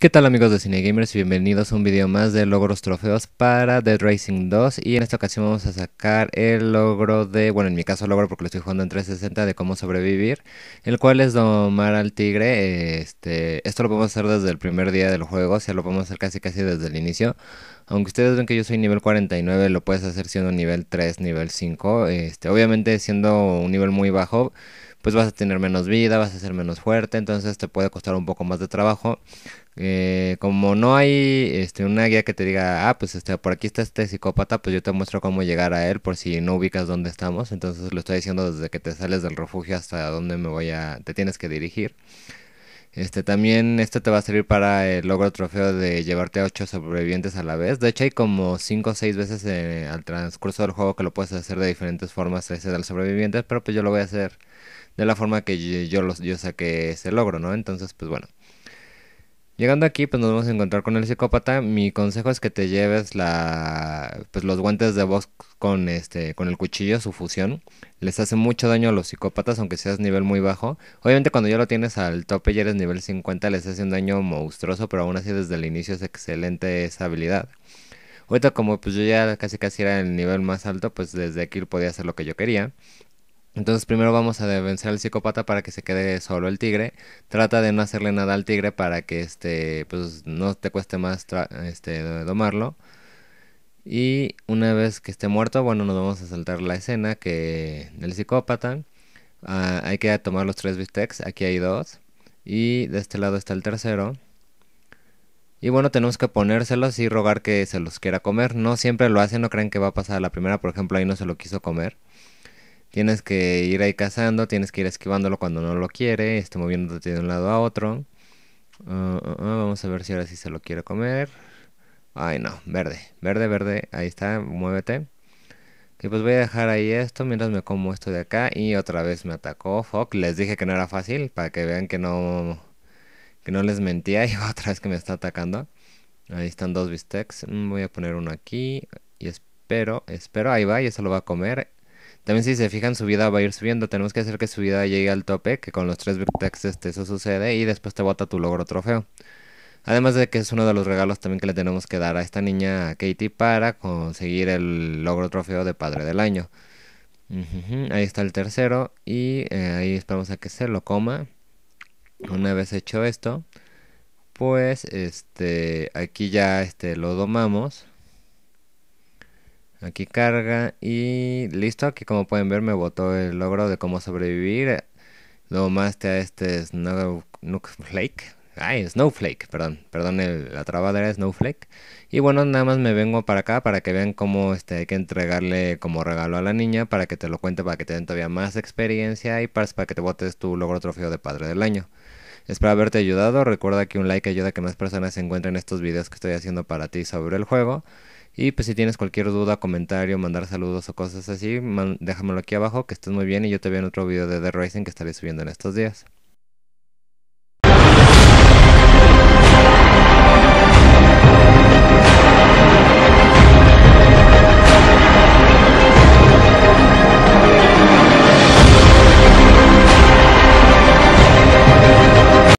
¿Qué tal amigos de Cinegamers? Bienvenidos a un video más de logros trofeos para Dead Racing 2 y en esta ocasión vamos a sacar el logro de, bueno en mi caso logro porque lo estoy jugando en 360 de cómo sobrevivir, el cual es domar al tigre, este, esto lo podemos hacer desde el primer día del juego, o sea lo podemos hacer casi casi desde el inicio, aunque ustedes ven que yo soy nivel 49 lo puedes hacer siendo nivel 3, nivel 5, este, obviamente siendo un nivel muy bajo pues vas a tener menos vida, vas a ser menos fuerte, entonces te puede costar un poco más de trabajo. Eh, como no hay este, una guía que te diga, ah, pues este, por aquí está este psicópata, pues yo te muestro cómo llegar a él por si no ubicas dónde estamos. Entonces lo estoy diciendo desde que te sales del refugio hasta dónde me voy a, te tienes que dirigir. Este, también esto te va a servir para el logro trofeo de llevarte a 8 sobrevivientes a la vez. De hecho hay como 5 o 6 veces eh, al transcurso del juego que lo puedes hacer de diferentes formas ese del sobrevivientes pero pues yo lo voy a hacer de la forma que yo, los, yo saqué ese logro, ¿no? Entonces, pues bueno. Llegando aquí, pues nos vamos a encontrar con el psicópata. Mi consejo es que te lleves la, pues, los guantes de voz con este, con el cuchillo, su fusión. Les hace mucho daño a los psicópatas, aunque seas nivel muy bajo. Obviamente cuando ya lo tienes al tope y eres nivel 50, les hace un daño monstruoso, pero aún así desde el inicio es excelente esa habilidad. Ahorita como pues yo ya casi casi era el nivel más alto, pues desde aquí podía hacer lo que yo quería. Entonces primero vamos a vencer al psicópata para que se quede solo el tigre. Trata de no hacerle nada al tigre para que este pues no te cueste más este, domarlo. Y una vez que esté muerto, bueno, nos vamos a saltar la escena que del psicópata. Ah, hay que tomar los tres bistecs, aquí hay dos. Y de este lado está el tercero. Y bueno, tenemos que ponérselos y rogar que se los quiera comer. No siempre lo hacen, no creen que va a pasar la primera. Por ejemplo, ahí no se lo quiso comer. Tienes que ir ahí cazando, tienes que ir esquivándolo cuando no lo quiere, esté moviéndote de un lado a otro. Ah, ah, ah, vamos a ver si ahora sí se lo quiere comer. Ay, no, verde, verde, verde, ahí está, muévete. Y pues voy a dejar ahí esto mientras me como esto de acá y otra vez me atacó. Fuck, les dije que no era fácil para que vean que no que no les mentía y otra vez que me está atacando. Ahí están dos bistecs. Voy a poner uno aquí y espero, espero, ahí va y eso lo va a comer. También si se fijan, su vida va a ir subiendo. Tenemos que hacer que su vida llegue al tope, que con los tres este, eso sucede y después te bota tu logro trofeo. Además de que es uno de los regalos también que le tenemos que dar a esta niña, Katie, para conseguir el logro trofeo de Padre del Año. Ahí está el tercero y eh, ahí esperamos a que se lo coma. Una vez hecho esto, pues este aquí ya este lo domamos Aquí carga y listo. Aquí como pueden ver me botó el logro de cómo sobrevivir. lo más te a este Snowflake. Ay, Snowflake, perdón. Perdón, la trabadera era Snowflake. Y bueno, nada más me vengo para acá para que vean cómo este, hay que entregarle como regalo a la niña. Para que te lo cuente, para que te den todavía más experiencia. Y para, para que te votes tu logro trofeo de padre del año. Espero haberte ayudado. Recuerda que un like ayuda a que más personas se encuentren estos videos que estoy haciendo para ti sobre el juego. Y pues si tienes cualquier duda, comentario, mandar saludos o cosas así, déjamelo aquí abajo, que estés muy bien y yo te veo en otro video de The Rising que estaré subiendo en estos días.